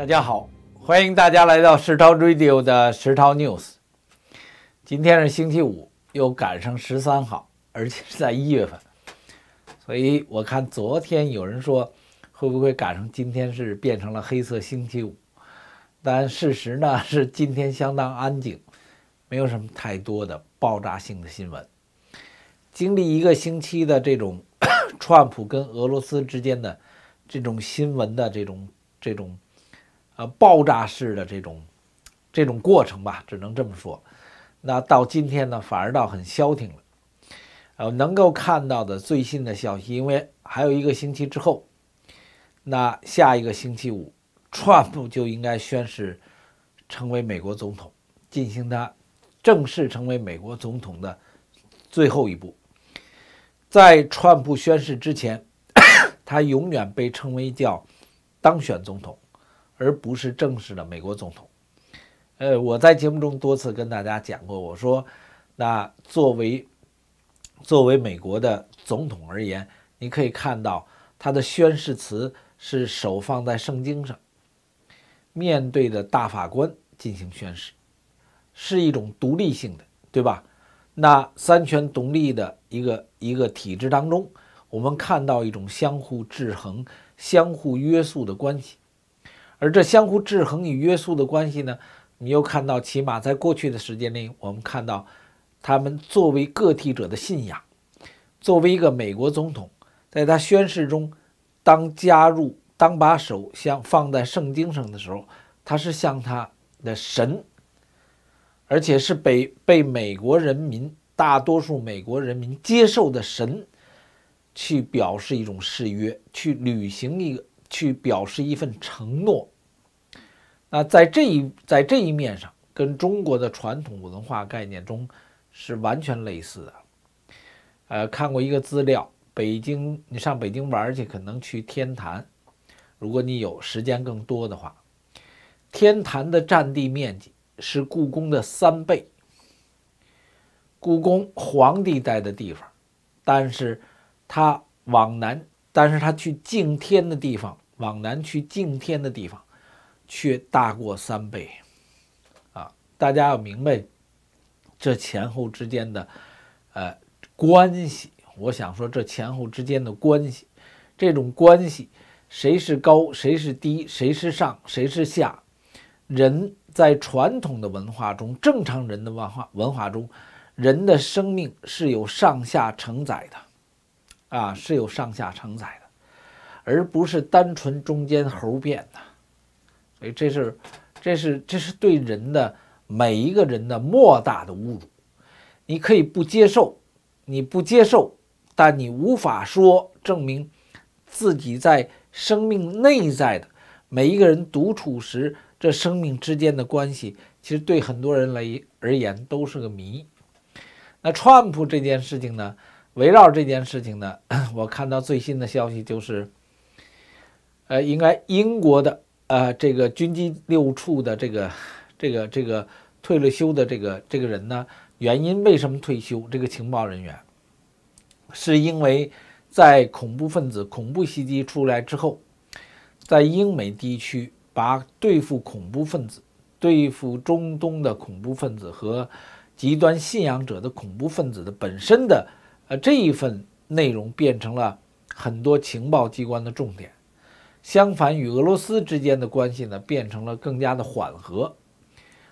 大家好，欢迎大家来到石涛 radio 的石涛 news。今天是星期五，又赶上十三号，而且是在一月份，所以我看昨天有人说会不会赶上今天是变成了黑色星期五，但事实呢是今天相当安静，没有什么太多的爆炸性的新闻。经历一个星期的这种，川普跟俄罗斯之间的这种新闻的这种这种。呃，爆炸式的这种这种过程吧，只能这么说。那到今天呢，反而倒很消停了。呃，能够看到的最新的消息，因为还有一个星期之后，那下一个星期五，川普就应该宣誓成为美国总统，进行他正式成为美国总统的最后一步。在川普宣誓之前，他永远被称为叫当选总统。而不是正式的美国总统。呃，我在节目中多次跟大家讲过，我说，那作为作为美国的总统而言，你可以看到他的宣誓词是手放在圣经上，面对着大法官进行宣誓，是一种独立性的，对吧？那三权独立的一个一个体制当中，我们看到一种相互制衡、相互约束的关系。而这相互制衡与约束的关系呢？你又看到，起码在过去的时间内，我们看到，他们作为个体者的信仰，作为一个美国总统，在他宣誓中，当加入、当把手向放在圣经上的时候，他是向他的神，而且是被被美国人民、大多数美国人民接受的神，去表示一种誓约，去履行一个。去表示一份承诺，那在这一在这一面上，跟中国的传统文化概念中是完全类似的。呃，看过一个资料，北京，你上北京玩去，可能去天坛。如果你有时间更多的话，天坛的占地面积是故宫的三倍，故宫皇帝待的地方，但是它往南。但是他去敬天的地方，往南去敬天的地方，却大过三倍，啊！大家要明白这前后之间的呃关系。我想说这前后之间的关系，这种关系谁是高，谁是低，谁是上，谁是下？人在传统的文化中，正常人的文化文化中，人的生命是有上下承载的。啊，是有上下承载的，而不是单纯中间猴变的，所以这是，这是，这是对人的每一个人的莫大的侮辱。你可以不接受，你不接受，但你无法说证明自己在生命内在的每一个人独处时，这生命之间的关系，其实对很多人来而言都是个谜。那川普这件事情呢？围绕这件事情呢，我看到最新的消息就是，呃，应该英国的呃这个军机六处的这个这个这个退了休的这个这个人呢，原因为什么退休？这个情报人员是因为在恐怖分子恐怖袭击出来之后，在英美地区把对付恐怖分子、对付中东的恐怖分子和极端信仰者的恐怖分子的本身的。呃，这一份内容变成了很多情报机关的重点。相反，与俄罗斯之间的关系呢，变成了更加的缓和。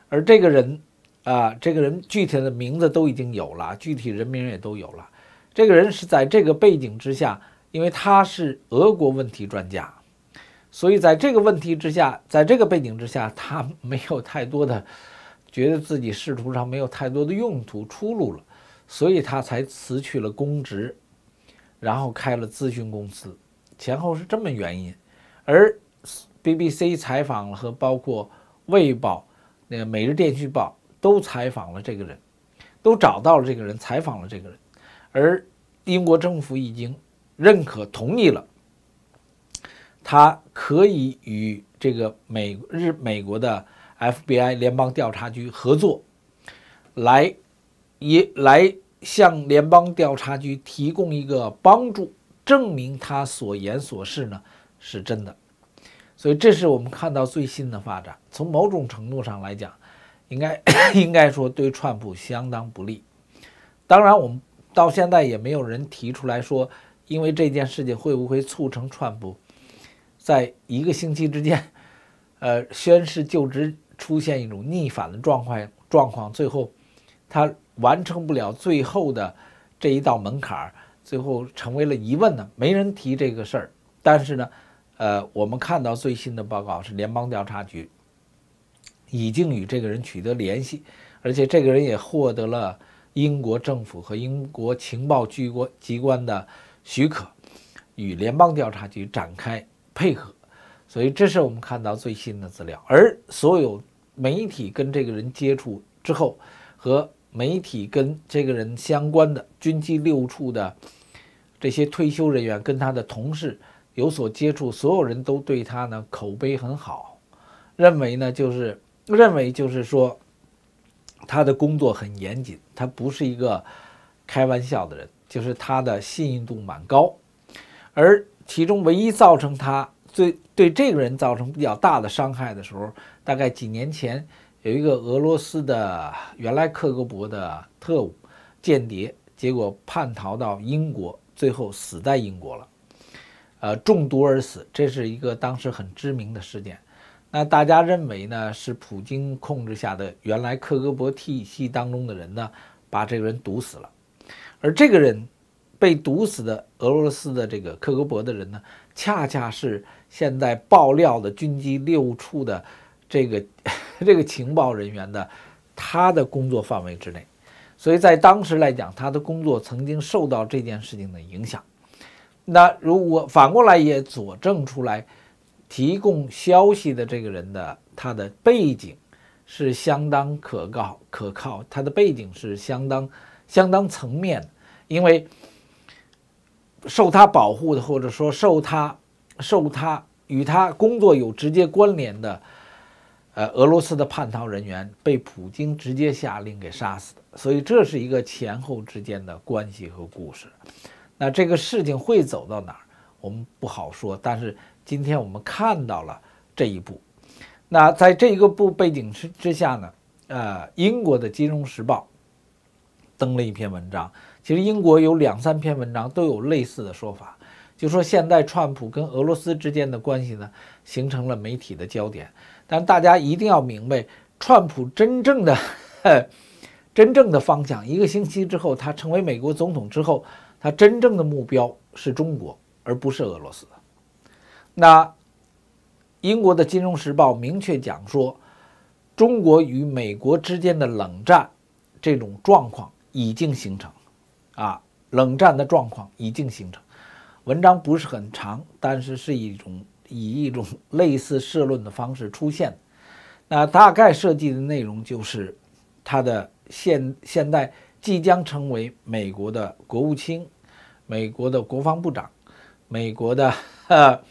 而这个人，啊，这个人具体的名字都已经有了，具体人名也都有了。这个人是在这个背景之下，因为他是俄国问题专家，所以在这个问题之下，在这个背景之下，他没有太多的觉得自己仕途上没有太多的用途出路了。所以他才辞去了公职，然后开了咨询公司，前后是这么原因。而 BBC 采访了和包括卫报、那个《每日电讯报》都采访了这个人，都找到了这个人，采访了这个人。而英国政府已经认可同意了，他可以与这个美日美国的 FBI 联邦调查局合作，来。也来向联邦调查局提供一个帮助，证明他所言所事呢是真的。所以，这是我们看到最新的发展。从某种程度上来讲，应该 应该说对川普相当不利。当然，我们到现在也没有人提出来说，因为这件事情会不会促成川普在一个星期之间，呃，宣誓就职出现一种逆反的状况状况，最后他。完成不了最后的这一道门槛，最后成为了疑问呢？没人提这个事儿。但是呢，呃，我们看到最新的报告是联邦调查局已经与这个人取得联系，而且这个人也获得了英国政府和英国情报局机关的许可，与联邦调查局展开配合。所以这是我们看到最新的资料。而所有媒体跟这个人接触之后和。媒体跟这个人相关的军机六处的这些退休人员跟他的同事有所接触，所有人都对他呢口碑很好，认为呢就是认为就是说他的工作很严谨，他不是一个开玩笑的人，就是他的信誉度蛮高。而其中唯一造成他最对这个人造成比较大的伤害的时候，大概几年前。有一个俄罗斯的原来克格勃的特务间谍，结果叛逃到英国，最后死在英国了，呃，中毒而死。这是一个当时很知名的事件。那大家认为呢？是普京控制下的原来克格勃体系当中的人呢，把这个人毒死了。而这个人被毒死的俄罗斯的这个克格勃的人呢，恰恰是现在爆料的军机六处的。这个 这个情报人员的，他的工作范围之内，所以在当时来讲，他的工作曾经受到这件事情的影响。那如果反过来也佐证出来，提供消息的这个人的他的背景是相当可靠可靠，他的背景是相当相当层面，因为受他保护的，或者说受他受他与他工作有直接关联的。呃，俄罗斯的叛逃人员被普京直接下令给杀死的，所以这是一个前后之间的关系和故事。那这个事情会走到哪儿，我们不好说。但是今天我们看到了这一步。那在这个部背景之之下呢，呃，英国的《金融时报》登了一篇文章。其实英国有两三篇文章都有类似的说法，就说现在川普跟俄罗斯之间的关系呢，形成了媒体的焦点。但大家一定要明白，川普真正的、真正的方向，一个星期之后他成为美国总统之后，他真正的目标是中国，而不是俄罗斯。那英国的《金融时报》明确讲说，中国与美国之间的冷战这种状况已经形成，啊，冷战的状况已经形成。文章不是很长，但是是一种。以一种类似社论的方式出现，那大概设计的内容就是，他的现现在即将成为美国的国务卿，美国的国防部长，美国的，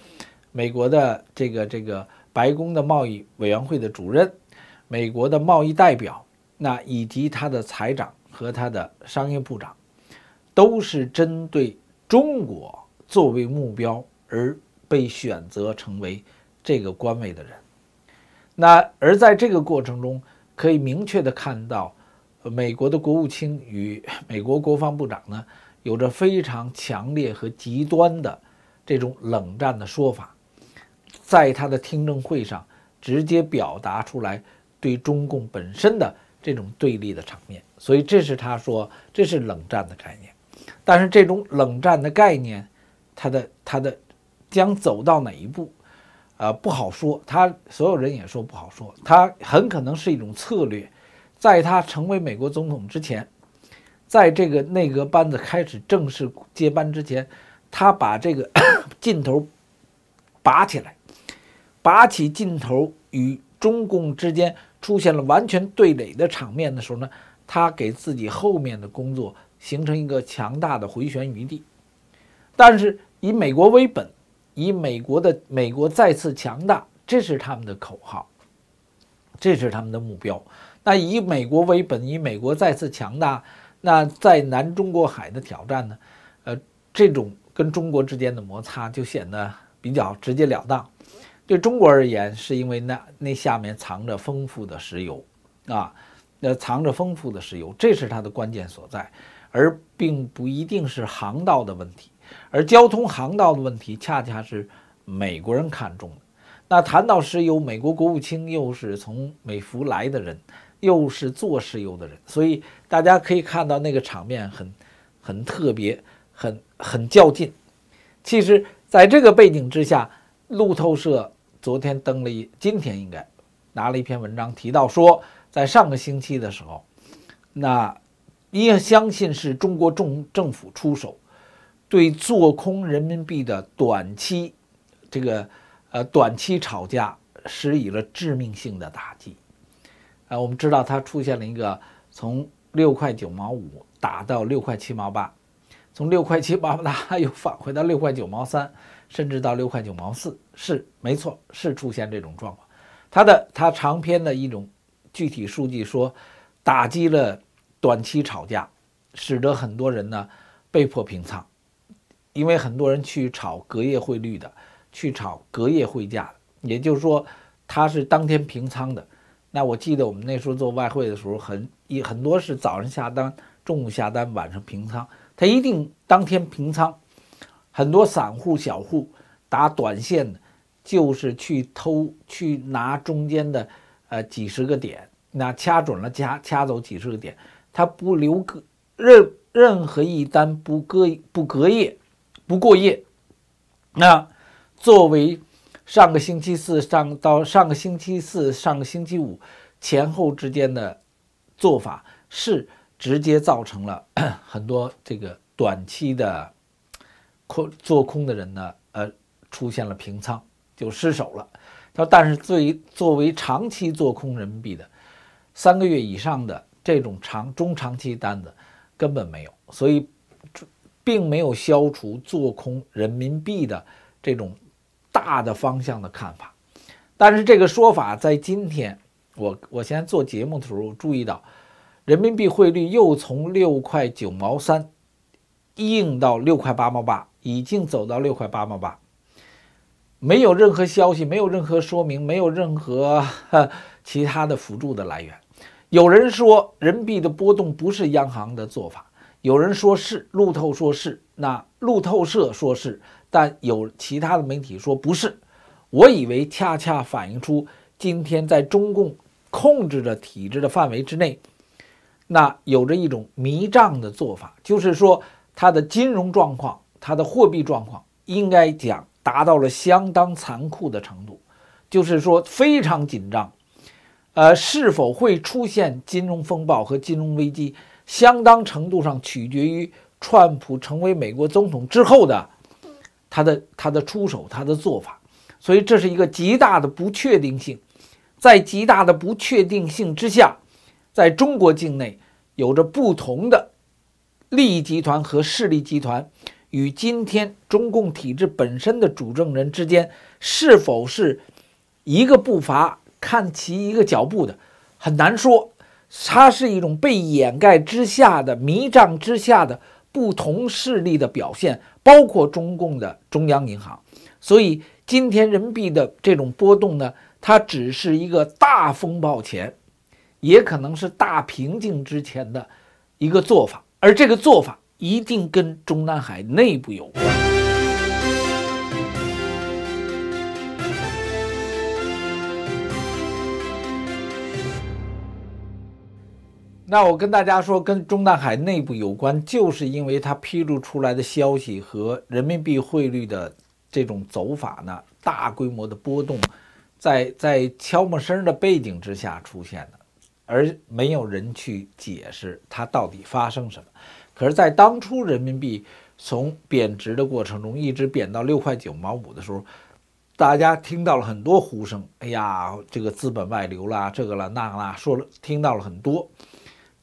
美国的这个这个白宫的贸易委员会的主任，美国的贸易代表，那以及他的财长和他的商业部长，都是针对中国作为目标而。被选择成为这个官位的人，那而在这个过程中，可以明确的看到，美国的国务卿与美国国防部长呢，有着非常强烈和极端的这种冷战的说法，在他的听证会上直接表达出来对中共本身的这种对立的场面，所以这是他说这是冷战的概念，但是这种冷战的概念，他的他的。将走到哪一步，啊，不好说。他所有人也说不好说。他很可能是一种策略，在他成为美国总统之前，在这个内阁班子开始正式接班之前，他把这个 劲头拔起来，拔起劲头，与中共之间出现了完全对垒的场面的时候呢，他给自己后面的工作形成一个强大的回旋余地。但是以美国为本。以美国的美国再次强大，这是他们的口号，这是他们的目标。那以美国为本，以美国再次强大，那在南中国海的挑战呢？呃，这种跟中国之间的摩擦就显得比较直截了当。对中国而言，是因为那那下面藏着丰富的石油啊，那藏着丰富的石油，这是它的关键所在，而并不一定是航道的问题。而交通航道的问题恰恰是美国人看中的。那谈到石油，美国国务卿又是从美孚来的人，又是做石油的人，所以大家可以看到那个场面很很特别，很很较劲。其实，在这个背景之下，路透社昨天登了一，今天应该拿了一篇文章，提到说，在上个星期的时候，那也相信是中国中政府出手。对做空人民币的短期，这个呃短期吵架，施以了致命性的打击。呃，我们知道它出现了一个从六块九毛五打到六块七毛八，从六块七毛八又返回到六块九毛三，甚至到六块九毛四，是没错，是出现这种状况。它的它长篇的一种具体数据说，打击了短期吵架，使得很多人呢被迫平仓。因为很多人去炒隔夜汇率的，去炒隔夜汇价，也就是说，他是当天平仓的。那我记得我们那时候做外汇的时候，很一很多是早上下单，中午下单，晚上平仓，他一定当天平仓。很多散户小户打短线的，就是去偷去拿中间的，呃几十个点，那掐准了掐掐走几十个点，他不留个任任何一单不隔不隔夜。不过夜，那作为上个星期四上到上个星期四上个星期五前后之间的做法，是直接造成了 很多这个短期的空做空的人呢，呃，出现了平仓就失手了。说但是作为作为长期做空人民币的三个月以上的这种长中长期单子根本没有，所以。并没有消除做空人民币的这种大的方向的看法，但是这个说法在今天，我我先做节目的时候注意到，人民币汇率又从六块九毛三硬到六块八毛八，已经走到六块八毛八，没有任何消息，没有任何说明，没有任何其他的辅助的来源。有人说，人民币的波动不是央行的做法。有人说是，路透说是，那路透社说是，但有其他的媒体说不是。我以为恰恰反映出今天在中共控制的体制的范围之内，那有着一种迷障的做法，就是说它的金融状况、它的货币状况，应该讲达到了相当残酷的程度，就是说非常紧张。呃，是否会出现金融风暴和金融危机？相当程度上取决于川普成为美国总统之后的，他的他的出手，他的做法，所以这是一个极大的不确定性。在极大的不确定性之下，在中国境内有着不同的利益集团和势力集团，与今天中共体制本身的主政人之间是否是一个步伐、看齐一个脚步的，很难说。它是一种被掩盖之下的、迷障之下的不同势力的表现，包括中共的中央银行。所以，今天人民币的这种波动呢，它只是一个大风暴前，也可能是大平静之前的一个做法，而这个做法一定跟中南海内部有关。那我跟大家说，跟中南海内部有关，就是因为它披露出来的消息和人民币汇率的这种走法呢，大规模的波动，在在悄默声的背景之下出现的，而没有人去解释它到底发生什么。可是，在当初人民币从贬值的过程中，一直贬到六块九毛五的时候，大家听到了很多呼声：，哎呀，这个资本外流啦，这个了那个啦，说了听到了很多。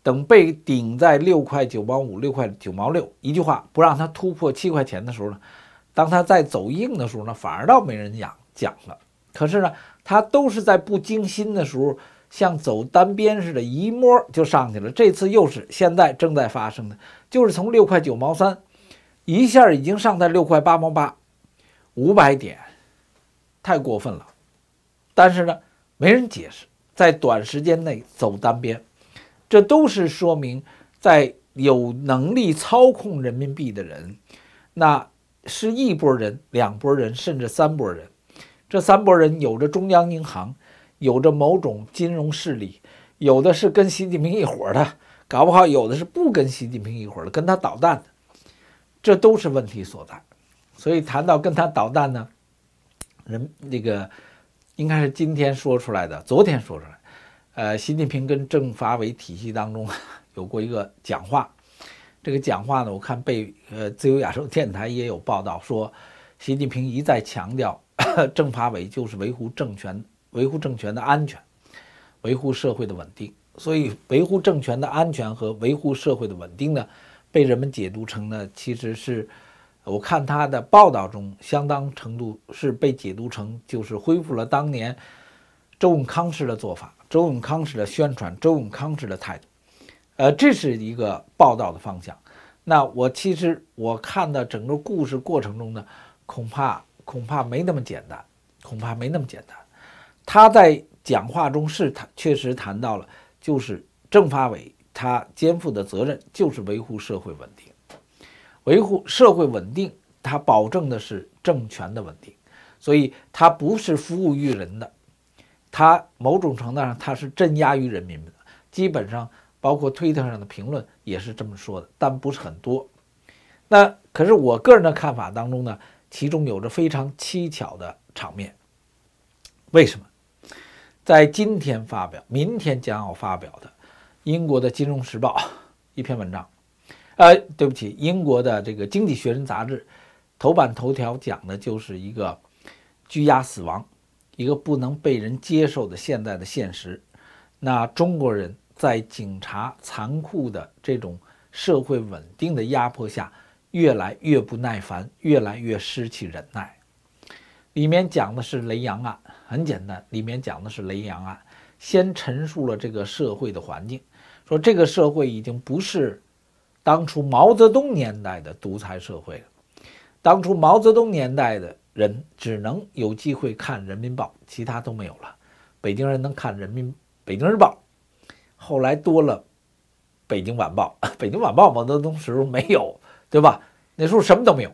等被顶在六块九毛五、六块九毛六，一句话不让他突破七块钱的时候呢，当它再走硬的时候呢，反而倒没人讲讲了。可是呢，它都是在不精心的时候，像走单边似的，一摸就上去了。这次又是现在正在发生的，就是从六块九毛三，一下已经上在六块八毛八，五百点，太过分了。但是呢，没人解释，在短时间内走单边。这都是说明，在有能力操控人民币的人，那是一波人、两波人，甚至三波人。这三波人有着中央银行，有着某种金融势力，有的是跟习近平一伙的，搞不好有的是不跟习近平一伙的，跟他捣蛋的。这都是问题所在。所以谈到跟他捣蛋呢，人那个应该是今天说出来的，昨天说出来。呃，习近平跟政法委体系当中 有过一个讲话，这个讲话呢，我看被呃自由亚洲电台也有报道说，习近平一再强调，政法委就是维护政权、维护政权的安全，维护社会的稳定。所以，维护政权的安全和维护社会的稳定呢，被人们解读成呢，其实是我看他的报道中相当程度是被解读成就是恢复了当年周永康式的做法。周永康式的宣传，周永康式的态度，呃，这是一个报道的方向。那我其实我看的整个故事过程中呢，恐怕恐怕没那么简单，恐怕没那么简单。他在讲话中是谈，确实谈到了，就是政法委他肩负的责任就是维护社会稳定，维护社会稳定，他保证的是政权的稳定，所以他不是服务于人的。他某种程度上，他是镇压于人民的，基本上包括推特上的评论也是这么说的，但不是很多。那可是我个人的看法当中呢，其中有着非常蹊跷的场面。为什么？在今天发表，明天将要发表的英国的《金融时报》一篇文章，呃，对不起，英国的这个《经济学人》杂志头版头条讲的就是一个拘押死亡。一个不能被人接受的现在的现实，那中国人在警察残酷的这种社会稳定的压迫下，越来越不耐烦，越来越失去忍耐。里面讲的是雷洋案，很简单，里面讲的是雷洋案。先陈述了这个社会的环境，说这个社会已经不是当初毛泽东年代的独裁社会了，当初毛泽东年代的。人只能有机会看《人民日报》，其他都没有了。北京人能看《人民北京日报》，后来多了《北京晚报》。《北京晚报》毛泽东时候没有，对吧？那时候什么都没有，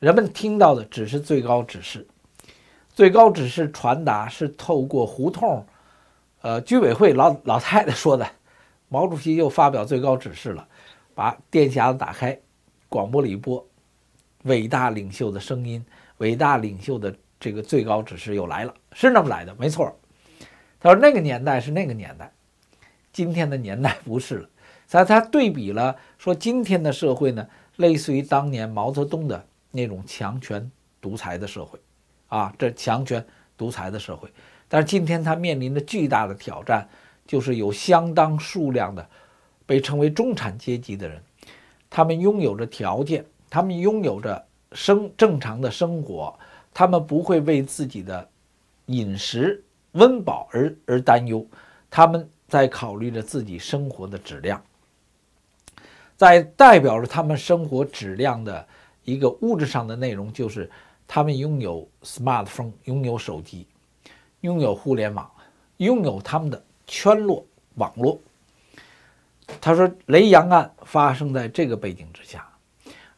人们听到的只是最高指示。最高指示传达是透过胡同，呃，居委会老老太太说的：“毛主席又发表最高指示了。”把电匣子打开，广播里播伟大领袖的声音。伟大领袖的这个最高指示又来了，是那么来的，没错。他说那个年代是那个年代，今天的年代不是了。以他对比了，说今天的社会呢，类似于当年毛泽东的那种强权独裁的社会啊，这强权独裁的社会。但是今天他面临的巨大的挑战，就是有相当数量的被称为中产阶级的人，他们拥有着条件，他们拥有着。生正常的生活，他们不会为自己的饮食温饱而而担忧，他们在考虑着自己生活的质量，在代表着他们生活质量的一个物质上的内容，就是他们拥有 smartphone，拥有手机，拥有互联网，拥有他们的圈络网络。他说，雷洋案发生在这个背景之下。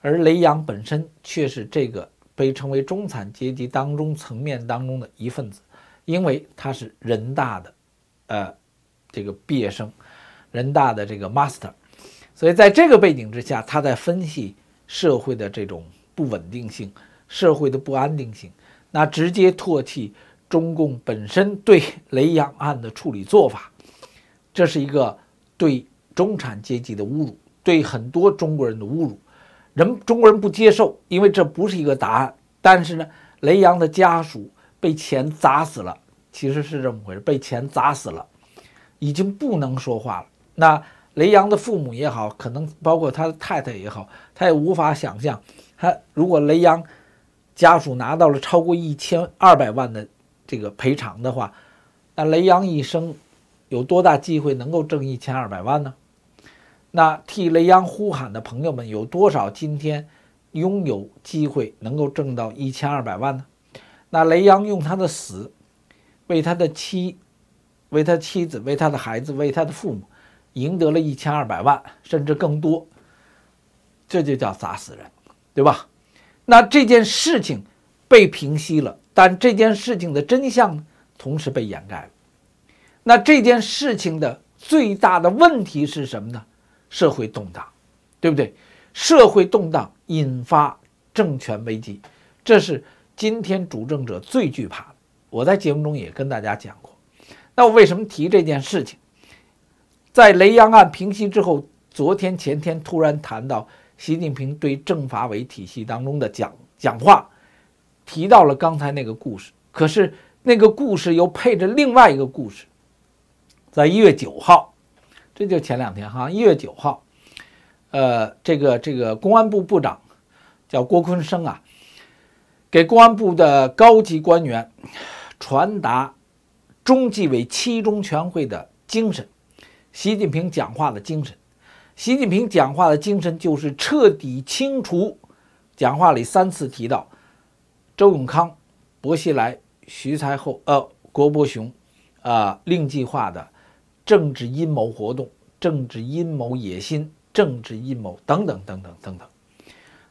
而雷洋本身却是这个被称为中产阶级当中层面当中的一份子，因为他是人大的，呃，这个毕业生，人大的这个 master，所以在这个背景之下，他在分析社会的这种不稳定性、社会的不安定性，那直接唾弃中共本身对雷洋案的处理做法，这是一个对中产阶级的侮辱，对很多中国人的侮辱。人中国人不接受，因为这不是一个答案。但是呢，雷洋的家属被钱砸死了，其实是这么回事，被钱砸死了，已经不能说话了。那雷洋的父母也好，可能包括他的太太也好，他也无法想象，他如果雷洋家属拿到了超过一千二百万的这个赔偿的话，那雷洋一生有多大机会能够挣一千二百万呢？那替雷洋呼喊的朋友们有多少？今天拥有机会能够挣到一千二百万呢？那雷洋用他的死，为他的妻，为他妻子，为他的孩子，为他的父母，赢得了一千二百万，甚至更多。这就叫砸死人，对吧？那这件事情被平息了，但这件事情的真相呢，同时被掩盖了。那这件事情的最大的问题是什么呢？社会动荡，对不对？社会动荡引发政权危机，这是今天主政者最惧怕的。我在节目中也跟大家讲过。那我为什么提这件事情？在雷洋案平息之后，昨天、前天突然谈到习近平对政法委体系当中的讲讲话，提到了刚才那个故事。可是那个故事又配着另外一个故事，在一月九号。这就前两天哈，一月九号，呃，这个这个公安部部长叫郭坤生啊，给公安部的高级官员传达中纪委七中全会的精神，习近平讲话的精神。习近平讲话的精神就是彻底清除，讲话里三次提到周永康、薄熙来、徐才厚、呃、郭伯雄，啊，令计划的。政治阴谋活动、政治阴谋野心、政治阴谋等等等等等等，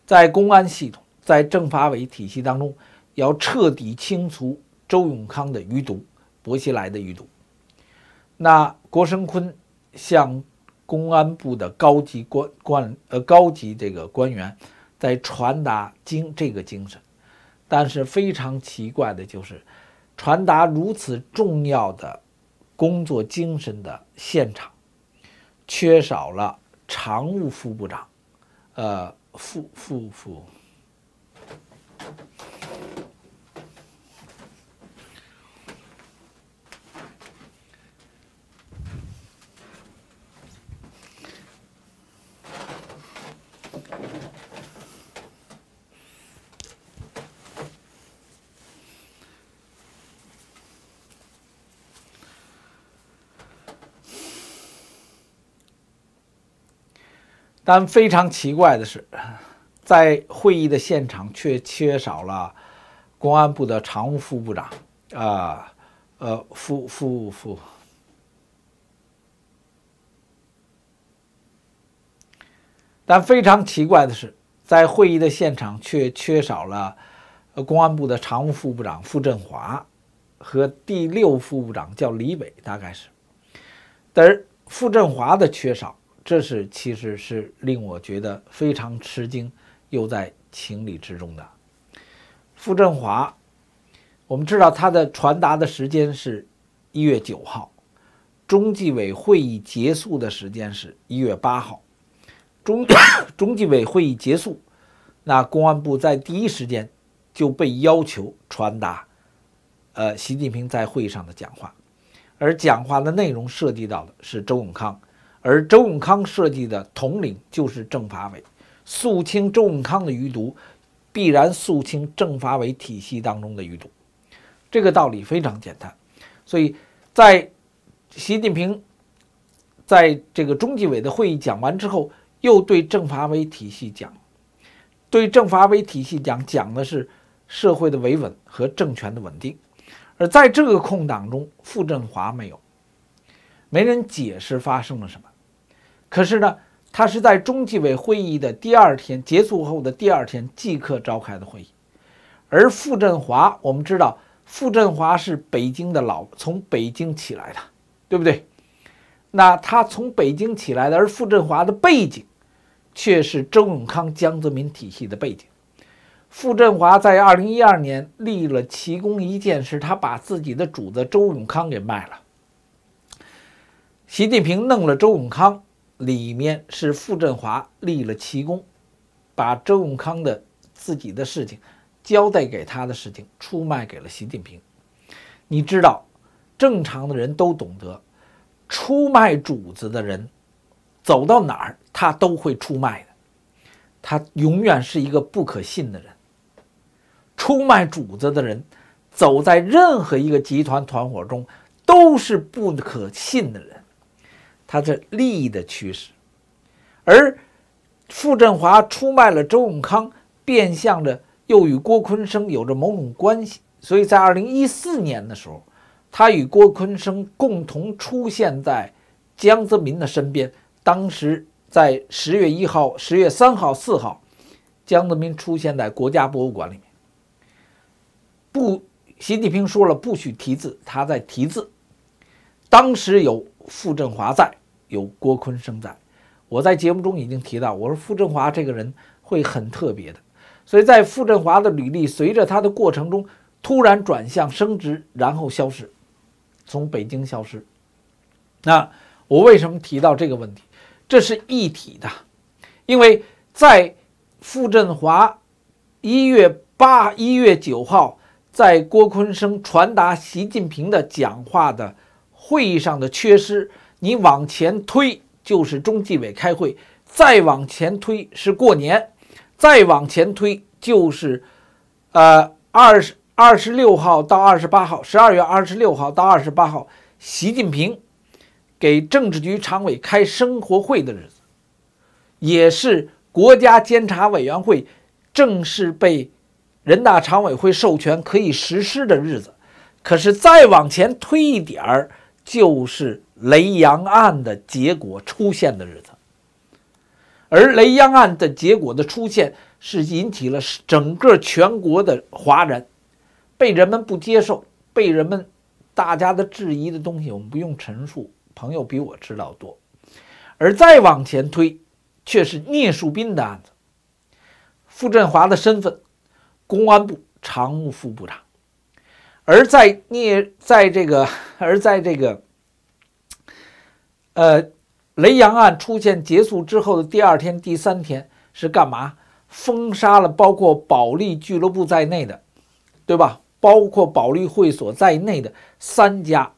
在公安系统、在政法委体系当中，要彻底清除周永康的余毒、薄熙来的余毒。那郭声琨向公安部的高级官官呃高级这个官员在传达精这个精神，但是非常奇怪的就是，传达如此重要的。工作精神的现场，缺少了常务副部长，呃，副副副。但非常奇怪的是，在会议的现场却缺少了公安部的常务副部长，啊呃副副副。但非常奇怪的是，在会议的现场却缺少了公安部的常务副部长傅振华和第六副部长叫李伟，大概是。但是傅振华的缺少。这是其实，是令我觉得非常吃惊，又在情理之中的。傅振华，我们知道他的传达的时间是一月九号，中纪委会议结束的时间是一月八号。中 中纪委会议结束，那公安部在第一时间就被要求传达，呃，习近平在会议上的讲话，而讲话的内容涉及到的是周永康。而周永康设计的统领就是政法委，肃清周永康的余毒，必然肃清政法委体系当中的余毒，这个道理非常简单。所以，在习近平在这个中纪委的会议讲完之后，又对政法委体系讲，对政法委体系讲，讲的是社会的维稳和政权的稳定。而在这个空档中，傅政华没有，没人解释发生了什么。可是呢，他是在中纪委会议的第二天结束后的第二天即刻召开的会议，而傅振华，我们知道傅振华是北京的老，从北京起来的，对不对？那他从北京起来的，而傅振华的背景却是周永康、江泽民体系的背景。傅振华在二零一二年立了奇功一件，事，他把自己的主子周永康给卖了。习近平弄了周永康。里面是傅振华立了奇功，把周永康的自己的事情交代给他的事情出卖给了习近平。你知道，正常的人都懂得，出卖主子的人走到哪儿他都会出卖的，他永远是一个不可信的人。出卖主子的人走在任何一个集团团伙中都是不可信的人。他的利益的驱使，而傅振华出卖了周永康，变相的又与郭坤生有着某种关系，所以在二零一四年的时候，他与郭坤生共同出现在江泽民的身边。当时在十月一号、十月三号、四号，江泽民出现在国家博物馆里面。不，习近平说了不许提字，他在提字。当时有傅振华在。有郭坤生在，我在节目中已经提到，我说傅振华这个人会很特别的，所以在傅振华的履历随着他的过程中突然转向升职，然后消失，从北京消失。那我为什么提到这个问题？这是一体的，因为在傅振华一月八、一月九号在郭坤生传达习近平的讲话的会议上的缺失。你往前推就是中纪委开会，再往前推是过年，再往前推就是，呃，二十二十六号到二十八号，十二月二十六号到二十八号，习近平给政治局常委开生活会的日子，也是国家监察委员会正式被人大常委会授权可以实施的日子。可是再往前推一点儿，就是。雷阳案的结果出现的日子，而雷阳案的结果的出现是引起了整个全国的哗然，被人们不接受，被人们大家的质疑的东西，我们不用陈述，朋友比我知道多。而再往前推，却是聂树斌的案子，傅振华的身份，公安部常务副部长。而在聂在这个，而在这个。呃，雷洋案出现结束之后的第二天、第三天是干嘛？封杀了包括保利俱乐部在内的，对吧？包括保利会所在内的三家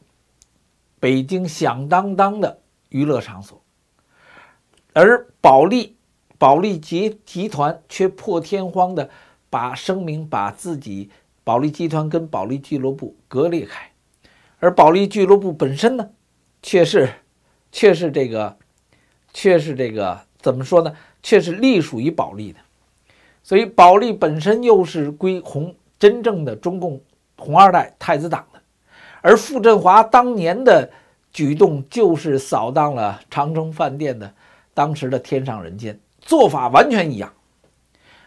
北京响当当的娱乐场所，而保利保利集集团却破天荒的把声明把自己保利集团跟保利俱乐部隔裂开，而保利俱乐部本身呢，却是。却是这个，却是这个，怎么说呢？却是隶属于保利的，所以保利本身又是归红真正的中共红二代太子党的。而傅振华当年的举动，就是扫荡了长城饭店的当时的天上人间做法完全一样，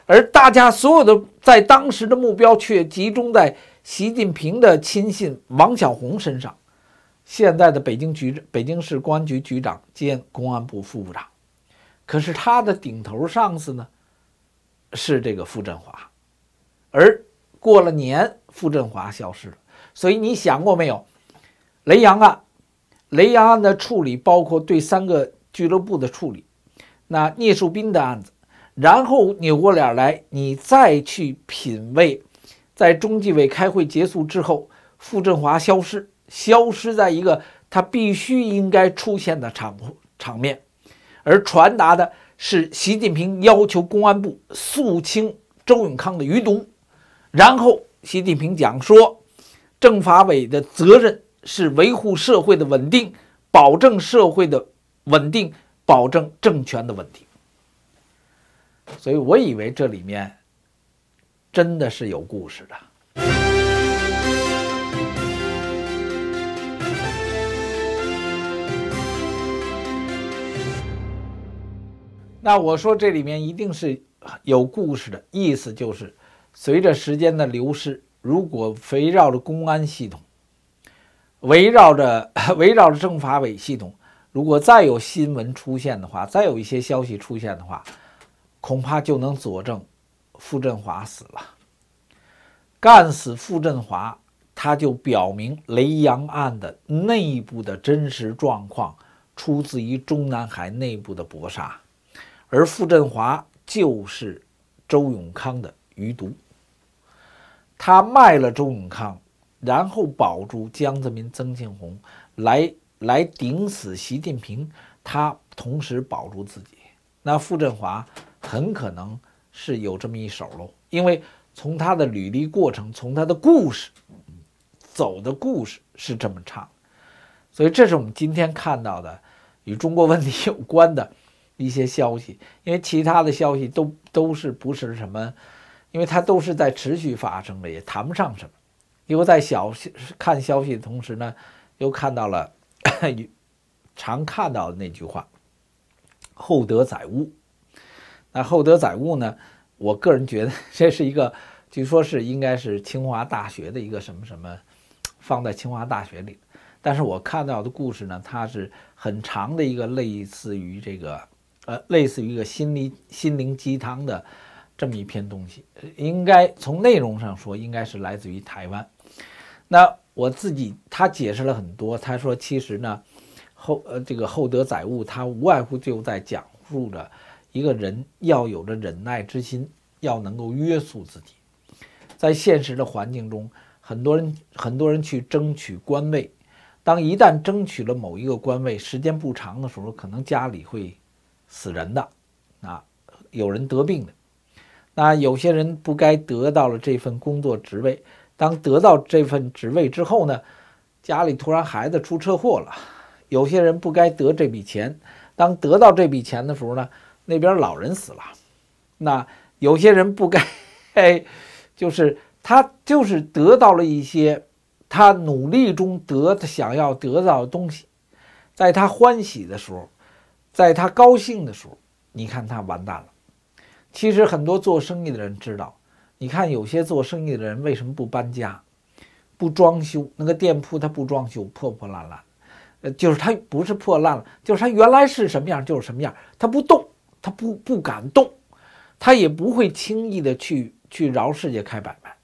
而大家所有的在当时的目标却集中在习近平的亲信王晓红身上。现在的北京局、北京市公安局局长兼公安部副部长，可是他的顶头上司呢，是这个傅振华。而过了年，傅振华消失了。所以你想过没有？雷洋案、雷洋案的处理，包括对三个俱乐部的处理，那聂树斌的案子，然后扭过脸来，你再去品味，在中纪委开会结束之后，傅振华消失。消失在一个他必须应该出现的场场面，而传达的是习近平要求公安部肃清周永康的余毒。然后习近平讲说，政法委的责任是维护社会的稳定，保证社会的稳定，保证政权的稳定。所以我以为这里面真的是有故事的。那我说这里面一定是有故事的意思，就是随着时间的流逝，如果围绕着公安系统，围绕着 围绕着政法委系统，如果再有新闻出现的话，再有一些消息出现的话，恐怕就能佐证傅振华死了，干死傅振华，他就表明雷洋案的内部的真实状况出自于中南海内部的搏杀。而傅振华就是周永康的余毒，他卖了周永康，然后保住江泽民、曾庆红，来来顶死习近平，他同时保住自己。那傅振华很可能是有这么一手喽，因为从他的履历过程，从他的故事走的故事是这么唱，所以这是我们今天看到的与中国问题有关的。一些消息，因为其他的消息都都是不是什么，因为它都是在持续发生的，也谈不上什么。因为在小看消息的同时呢，又看到了 常看到的那句话“厚德载物”。那“厚德载物”呢，我个人觉得 这是一个，据说是应该是清华大学的一个什么什么放在清华大学里。但是我看到的故事呢，它是很长的一个类似于这个。呃，类似于一个心理心灵鸡汤的这么一篇东西，应该从内容上说，应该是来自于台湾。那我自己他解释了很多，他说其实呢，厚呃这个厚德载物，他无外乎就在讲述着一个人要有着忍耐之心，要能够约束自己。在现实的环境中，很多人很多人去争取官位，当一旦争取了某一个官位，时间不长的时候，可能家里会。死人的，啊，有人得病的，那有些人不该得到了这份工作职位，当得到这份职位之后呢，家里突然孩子出车祸了；有些人不该得这笔钱，当得到这笔钱的时候呢，那边老人死了；那有些人不该，就是他就是得到了一些他努力中得想要得到的东西，在他欢喜的时候。在他高兴的时候，你看他完蛋了。其实很多做生意的人知道，你看有些做生意的人为什么不搬家，不装修那个店铺，他不装修，破破烂烂，呃，就是他不是破烂了，就是他原来是什么样就是什么样，他不动，他不不敢动，他也不会轻易的去去饶世界开摆卖。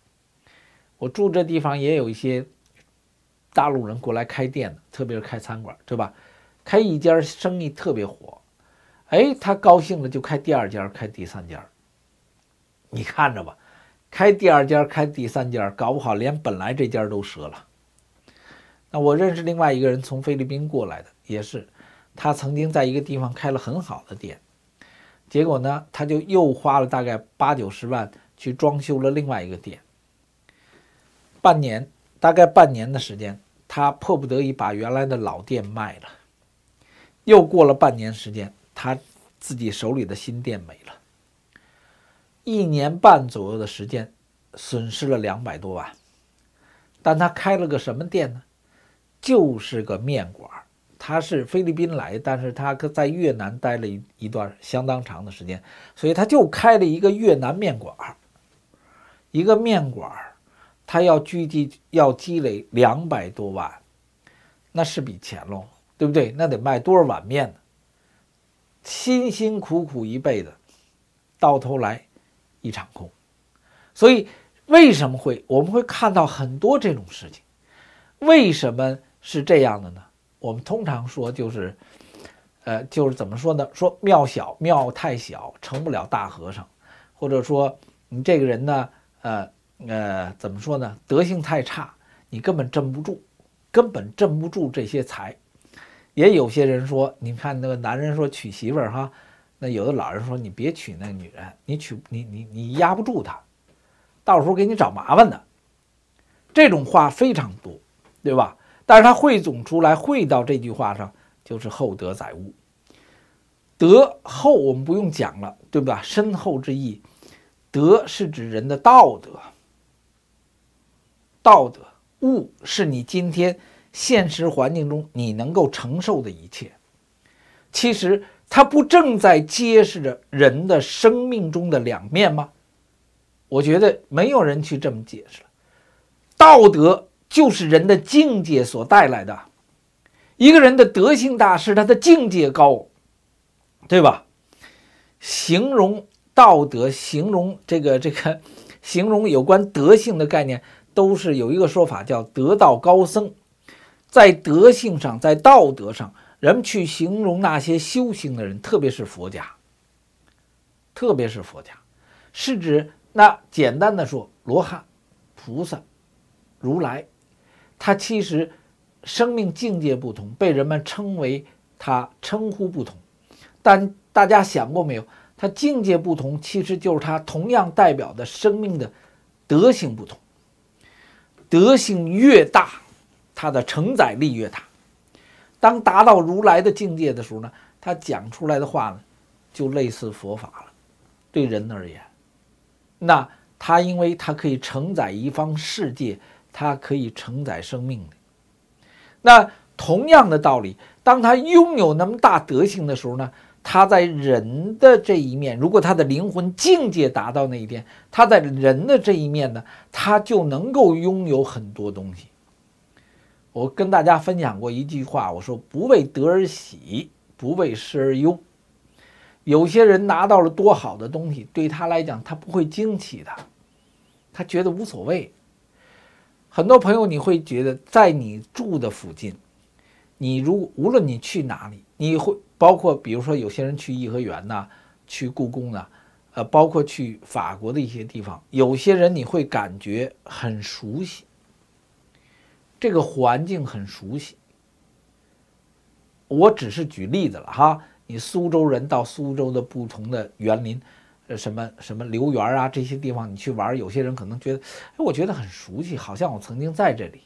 我住这地方也有一些大陆人过来开店的，特别是开餐馆，对吧？开一家生意特别火，哎，他高兴了就开第二家，开第三家。你看着吧，开第二家，开第三家，搞不好连本来这家都折了。那我认识另外一个人，从菲律宾过来的，也是，他曾经在一个地方开了很好的店，结果呢，他就又花了大概八九十万去装修了另外一个店。半年，大概半年的时间，他迫不得已把原来的老店卖了。又过了半年时间，他自己手里的新店没了。一年半左右的时间，损失了两百多万。但他开了个什么店呢？就是个面馆他是菲律宾来，但是他在越南待了一一段相当长的时间，所以他就开了一个越南面馆一个面馆他要聚集要积累两百多万，那是笔钱喽。对不对？那得卖多少碗面呢？辛辛苦苦一辈子，到头来一场空。所以为什么会我们会看到很多这种事情？为什么是这样的呢？我们通常说就是，呃，就是怎么说呢？说庙小庙太小，成不了大和尚，或者说你这个人呢，呃呃，怎么说呢？德性太差，你根本镇不住，根本镇不住这些财。也有些人说，你看那个男人说娶媳妇儿哈，那有的老人说你别娶那女人，你娶你你你压不住她，到时候给你找麻烦的。这种话非常多，对吧？但是他汇总出来汇到这句话上就是厚德载物。德厚我们不用讲了，对吧？深厚之意，德是指人的道德，道德物是你今天。现实环境中你能够承受的一切，其实它不正在揭示着人的生命中的两面吗？我觉得没有人去这么解释了。道德就是人的境界所带来的，一个人的德性大是他的境界高，对吧？形容道德，形容这个这个，形容有关德性的概念，都是有一个说法叫“得道高僧”。在德性上，在道德上，人们去形容那些修行的人，特别是佛家，特别是佛家，是指那简单的说，罗汉、菩萨、如来，他其实生命境界不同，被人们称为他称呼不同，但大家想过没有？他境界不同，其实就是他同样代表的生命的德性不同，德性越大。它的承载力越大，当达到如来的境界的时候呢，他讲出来的话呢，就类似佛法了。对人而言，那他因为他可以承载一方世界，他可以承载生命的。那同样的道理，当他拥有那么大德性的时候呢，他在人的这一面，如果他的灵魂境界达到那一天，他在人的这一面呢，他就能够拥有很多东西。我跟大家分享过一句话，我说不为得而喜，不为失而忧。有些人拿到了多好的东西，对他来讲他不会惊奇的，他觉得无所谓。很多朋友，你会觉得在你住的附近，你如无论你去哪里，你会包括比如说有些人去颐和园呐，去故宫呐，呃，包括去法国的一些地方，有些人你会感觉很熟悉。这个环境很熟悉，我只是举例子了哈。你苏州人到苏州的不同的园林，什么什么留园啊这些地方你去玩，有些人可能觉得，哎，我觉得很熟悉，好像我曾经在这里。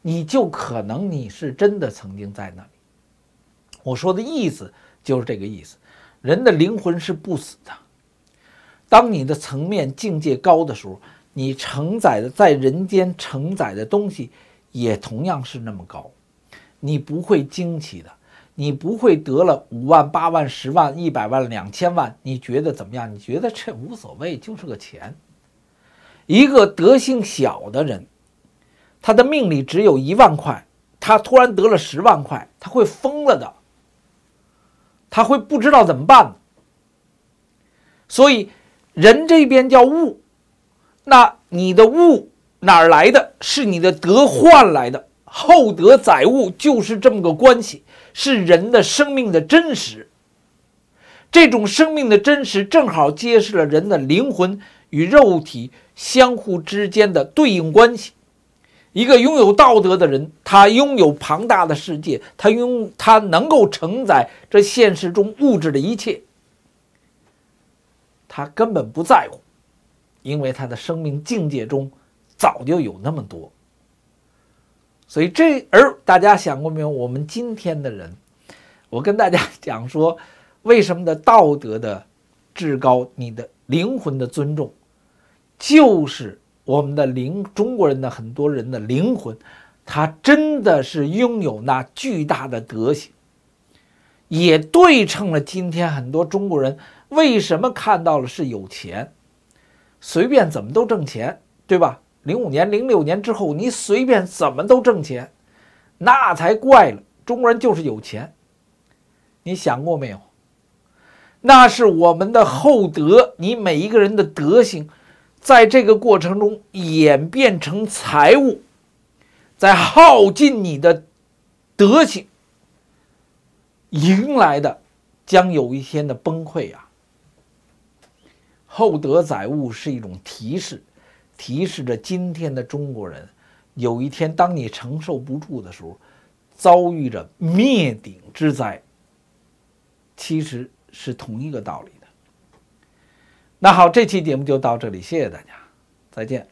你就可能你是真的曾经在那里。我说的意思就是这个意思。人的灵魂是不死的，当你的层面境界高的时候，你承载的在人间承载的东西。也同样是那么高，你不会惊奇的，你不会得了五万、八万、十万、一百万、两千万，你觉得怎么样？你觉得这无所谓，就是个钱。一个德性小的人，他的命里只有一万块，他突然得了十万块，他会疯了的，他会不知道怎么办。所以，人这边叫物，那你的物。哪儿来的？是你的德换来的。厚德载物就是这么个关系，是人的生命的真实。这种生命的真实，正好揭示了人的灵魂与肉体相互之间的对应关系。一个拥有道德的人，他拥有庞大的世界，他拥他能够承载这现实中物质的一切，他根本不在乎，因为他的生命境界中。早就有那么多，所以这而大家想过没有？我们今天的人，我跟大家讲说，为什么的道德的至高，你的灵魂的尊重，就是我们的灵，中国人的很多人的灵魂，他真的是拥有那巨大的德行，也对称了今天很多中国人为什么看到了是有钱，随便怎么都挣钱，对吧？零五年、零六年之后，你随便怎么都挣钱，那才怪了。中国人就是有钱，你想过没有？那是我们的厚德，你每一个人的德行，在这个过程中演变成财物，在耗尽你的德行，迎来的将有一天的崩溃啊！厚德载物是一种提示。提示着今天的中国人，有一天，当你承受不住的时候，遭遇着灭顶之灾，其实是同一个道理的。那好，这期节目就到这里，谢谢大家，再见。